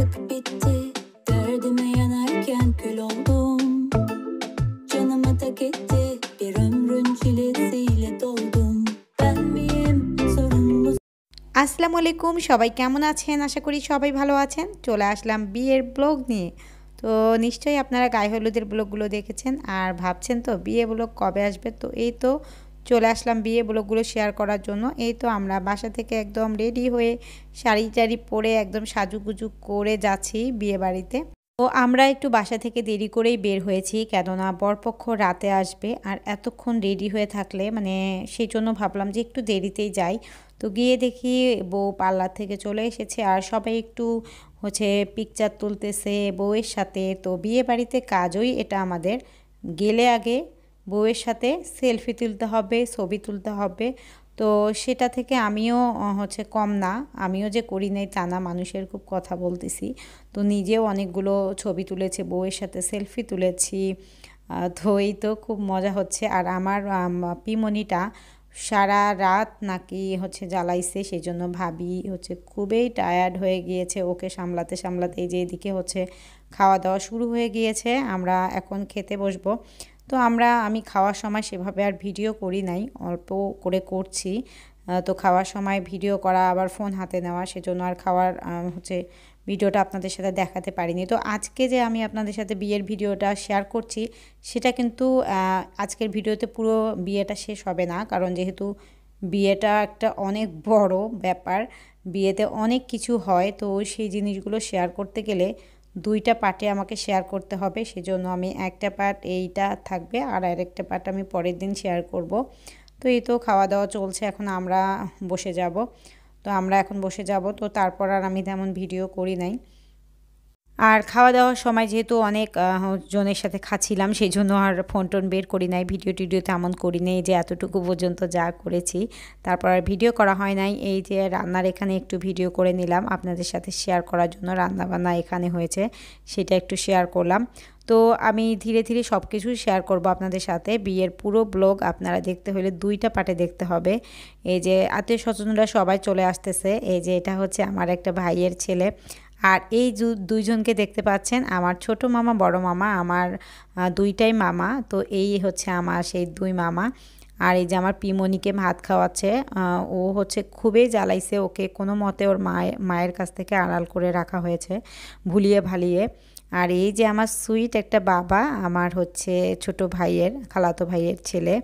artık bitti Derdime yanarken kül oldum tak etti Bir ömrün çilesiyle doldum Ben miyim sorumlu আসসালামু আলাইকুম সবাই কেমন আছেন আশা করি সবাই ভালো আছেন চলে আসলাম বিয়ের ব্লগ নিয়ে তো নিশ্চয়ই আপনারা গায়ে হলুদের ব্লগগুলো দেখেছেন আর ভাবছেন তো বিয়ে ব্লগ কবে আসবে তো এই তো চলে আসলাম বিয়ে ব্লগগুলো শেয়ার করার জন্য এই তো আমরা বাসা থেকে একদম রেডি হয়ে শাড়ি টাড়ি পরে একদম সাজুগুজু করে যাচ্ছি বিয়ে বাড়িতে তো আমরা একটু বাসা থেকে দেরি করেই বের হয়েছি কেননা বরপক্ষ রাতে আসবে আর এতক্ষণ রেডি হয়ে থাকলে মানে সেই জন্য ভাবলাম যে একটু দেরিতেই যাই তো গিয়ে দেখি বউ পার্লার থেকে চলে এসেছে আর সবাই একটু হচ্ছে পিকচার তুলতেছে বউয়ের সাথে তো বিয়ে বাড়িতে কাজই এটা আমাদের গেলে আগে বউয়ের সাথে সেলফি তুলতে হবে ছবি তুলতে হবে তো সেটা থেকে আমিও হচ্ছে কম না আমিও যে করি নাই তা না মানুষের খুব কথা বলতেছি তো নিজেও অনেকগুলো ছবি তুলেছে বউয়ের সাথে সেলফি তুলেছি তো এই তো খুব মজা হচ্ছে আর আমার পিমনিটা সারা রাত নাকি হচ্ছে জ্বালাইছে সেই জন্য ভাবি হচ্ছে খুবই টায়ার্ড হয়ে গিয়েছে ওকে সামলাতে সামলাতে এই যে এদিকে হচ্ছে খাওয়া দাওয়া শুরু হয়ে গিয়েছে আমরা এখন খেতে বসবো তো আমরা আমি খাওয়ার সময় সেভাবে আর ভিডিও করি নাই অল্প করে করছি তো খাওয়ার সময় ভিডিও করা আবার ফোন হাতে নেওয়া সেজন্য আর খাওয়ার হচ্ছে ভিডিওটা আপনাদের সাথে দেখাতে পারিনি তো আজকে যে আমি আপনাদের সাথে বিয়ের ভিডিওটা শেয়ার করছি সেটা কিন্তু আজকের ভিডিওতে পুরো বিয়েটা শেষ হবে না কারণ যেহেতু বিয়েটা একটা অনেক বড় ব্যাপার বিয়েতে অনেক কিছু হয় তো সেই জিনিসগুলো শেয়ার করতে গেলে দুইটা পার্টে আমাকে শেয়ার করতে হবে সেজন্য আমি একটা পার্ট এইটা থাকবে আর আরেকটা পার্ট আমি পরের দিন শেয়ার করব তো এই তো খাওয়া দাওয়া চলছে এখন আমরা বসে যাব তো আমরা এখন বসে যাব তো তারপর আর আমি তেমন ভিডিও করি নাই আর খাওয়া দাওয়ার সময় যেহেতু অনেক জনের সাথে খাচ্ছিলাম সেই জন্য আর ফোন টোন বের করি নাই ভিডিও টিডিও তেমন করি নাই যে এতটুকু পর্যন্ত যা করেছি তারপর আর ভিডিও করা হয় নাই এই যে রান্নার এখানে একটু ভিডিও করে নিলাম আপনাদের সাথে শেয়ার করার জন্য রান্নাবান্না এখানে হয়েছে সেটা একটু শেয়ার করলাম তো আমি ধীরে ধীরে সব কিছু শেয়ার করব আপনাদের সাথে বিয়ের পুরো ব্লগ আপনারা দেখতে হলে দুইটা পার্টে দেখতে হবে এই যে আত্মীয় স্বজনরা সবাই চলে আসতেছে এই যে এটা হচ্ছে আমার একটা ভাইয়ের ছেলে আর এই দুইজনকে দেখতে পাচ্ছেন আমার ছোট মামা বড় মামা আমার দুইটাই মামা তো এই হচ্ছে আমার সেই দুই মামা আর এই যে আমার পিমনিকে ভাত খাওয়াচ্ছে ও হচ্ছে খুবই জ্বালাইছে ওকে কোনো মতে ওর মায়ের মায়ের কাছ থেকে আড়াল করে রাখা হয়েছে ভুলিয়ে ভালিয়ে আর এই যে আমার সুইট একটা বাবা আমার হচ্ছে ছোট ভাইয়ের খালাতো ভাইয়ের ছেলে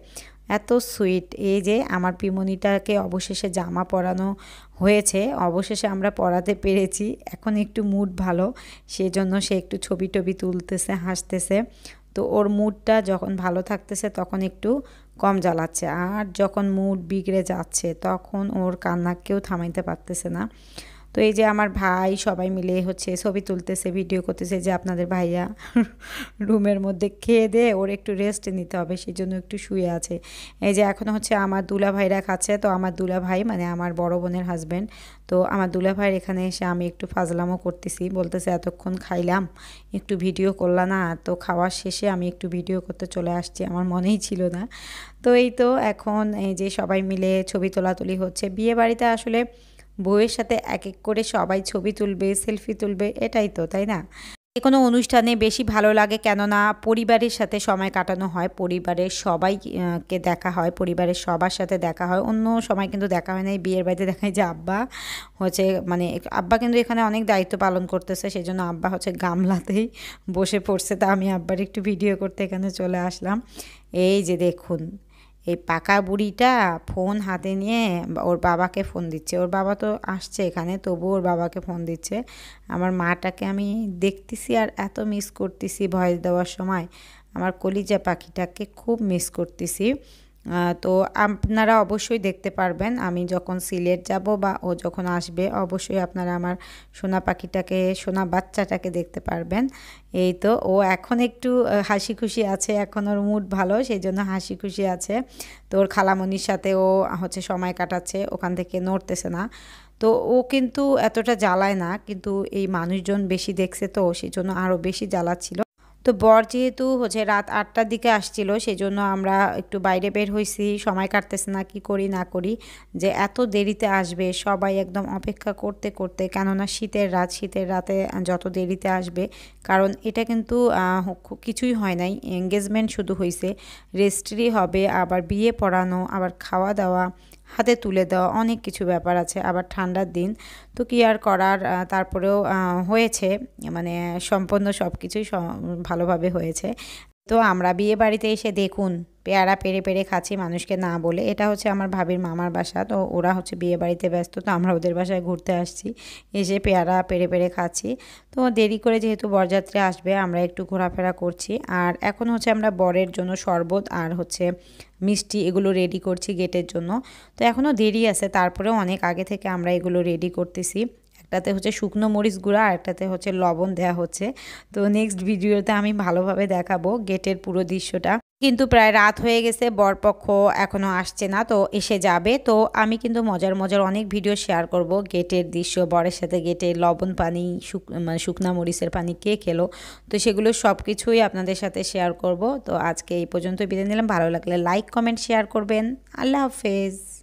এত সুইট এই যে আমার পিমনিটাকে অবশেষে জামা পরানো হয়েছে অবশেষে আমরা পরাতে পেরেছি এখন একটু মুড ভালো সেজন্য সে একটু ছবি টবি তুলতেছে হাসতেছে তো ওর মুডটা যখন ভালো থাকতেছে তখন একটু কম জ্বালাচ্ছে আর যখন মুড বিগড়ে যাচ্ছে তখন ওর কান্নাকেও থামাইতে পারতেছে না তো এই যে আমার ভাই সবাই মিলে হচ্ছে ছবি তুলতেছে ভিডিও করতেছে যে আপনাদের ভাইয়া রুমের মধ্যে খেয়ে দিয়ে ওর একটু রেস্ট নিতে হবে সেই জন্য একটু শুয়ে আছে এই যে এখন হচ্ছে আমার দুলা ভাইরা খাচ্ছে তো আমার দুলা ভাই মানে আমার বড় বোনের হাজব্যান্ড তো আমার দুলা ভাইয়ের এখানে এসে আমি একটু ফাজলামও করতেছি বলতেছে এতক্ষণ খাইলাম একটু ভিডিও করলাম না তো খাওয়ার শেষে আমি একটু ভিডিও করতে চলে আসছি আমার মনেই ছিল না তো এই তো এখন এই যে সবাই মিলে ছবি তোলাতুলি হচ্ছে বিয়ে বাড়িতে আসলে বউয়ের সাথে এক এক করে সবাই ছবি তুলবে সেলফি তুলবে এটাই তো তাই না যে কোনো অনুষ্ঠানে বেশি ভালো লাগে কেননা পরিবারের সাথে সময় কাটানো হয় পরিবারের সবাইকে দেখা হয় পরিবারের সবার সাথে দেখা হয় অন্য সময় কিন্তু দেখা হয় না এই বিয়ের বাড়িতে দেখা যায় যে আব্বা হচ্ছে মানে আব্বা কিন্তু এখানে অনেক দায়িত্ব পালন করতেছে সেই জন্য আব্বা হচ্ছে গামলাতেই বসে পড়ছে তা আমি আব্বার একটু ভিডিও করতে এখানে চলে আসলাম এই যে দেখুন এই পাকা বুড়িটা ফোন হাতে নিয়ে ওর বাবাকে ফোন দিচ্ছে ওর বাবা তো আসছে এখানে তবু ওর বাবাকে ফোন দিচ্ছে আমার মাটাকে আমি দেখতেছি আর এত মিস করতেছি ভয়েস দেওয়ার সময় আমার কলিজা পাখিটাকে খুব মিস করতেছি তো আপনারা অবশ্যই দেখতে পারবেন আমি যখন সিলেট যাব বা ও যখন আসবে অবশ্যই আপনারা আমার সোনা পাখিটাকে সোনা বাচ্চাটাকে দেখতে পারবেন এই তো ও এখন একটু হাসি খুশি আছে এখন ওর মুড ভালো সেই জন্য হাসি খুশি আছে তো ওর খালামনির সাথে ও হচ্ছে সময় কাটাচ্ছে ওখান থেকে নড়তেছে না তো ও কিন্তু এতটা জ্বালায় না কিন্তু এই মানুষজন বেশি দেখছে তো সেই জন্য আরও বেশি জ্বালাচ্ছিল তো বর যেহেতু হচ্ছে রাত আটটার দিকে আসছিল জন্য আমরা একটু বাইরে বের হয়েছি সময় কাটতেছে না কি করি না করি যে এত দেরিতে আসবে সবাই একদম অপেক্ষা করতে করতে কেননা শীতের রাত শীতের রাতে যত দেরিতে আসবে কারণ এটা কিন্তু কিছুই হয় নাই এঙ্গেজমেন্ট শুধু হয়েছে রেজিস্ট্রি হবে আবার বিয়ে পড়ানো আবার খাওয়া দাওয়া হাতে তুলে দেওয়া অনেক কিছু ব্যাপার আছে আবার ঠান্ডার দিন তো কি আর করার তারপরেও হয়েছে মানে সম্পন্ন সব কিছুই ভালোভাবে হয়েছে তো আমরা বিয়ে বাড়িতে এসে দেখুন পেয়ারা পেরে পেরে খাচ্ছি মানুষকে না বলে এটা হচ্ছে আমার ভাবির মামার বাসা তো ওরা হচ্ছে বিয়ে বাড়িতে ব্যস্ত তো আমরা ওদের বাসায় ঘুরতে আসছি এসে পেয়ারা পেরে পেরে খাচ্ছি তো দেরি করে যেহেতু বরযাত্রী আসবে আমরা একটু ঘোরাফেরা করছি আর এখন হচ্ছে আমরা বরের জন্য শরবত আর হচ্ছে মিষ্টি এগুলো রেডি করছি গেটের জন্য তো এখনও দেরি আছে তারপরেও অনেক আগে থেকে আমরা এগুলো রেডি করতেছি একটাতে হচ্ছে শুকনো মরিচ গুঁড়া আর একটাতে হচ্ছে লবণ দেয়া হচ্ছে তো নেক্সট ভিডিওতে আমি ভালোভাবে দেখাবো গেটের পুরো দৃশ্যটা কিন্তু প্রায় রাত হয়ে গেছে বরপক্ষ এখনও আসছে না তো এসে যাবে তো আমি কিন্তু মজার মজার অনেক ভিডিও শেয়ার করব গেটের দৃশ্য বরের সাথে গেটে লবণ পানি মানে শুকনা মরিচের পানি কে খেলো তো সেগুলো সব কিছুই আপনাদের সাথে শেয়ার করব তো আজকে এই পর্যন্ত বিদায় নিলাম ভালো লাগলে লাইক কমেন্ট শেয়ার করবেন আল্লাহ হাফেজ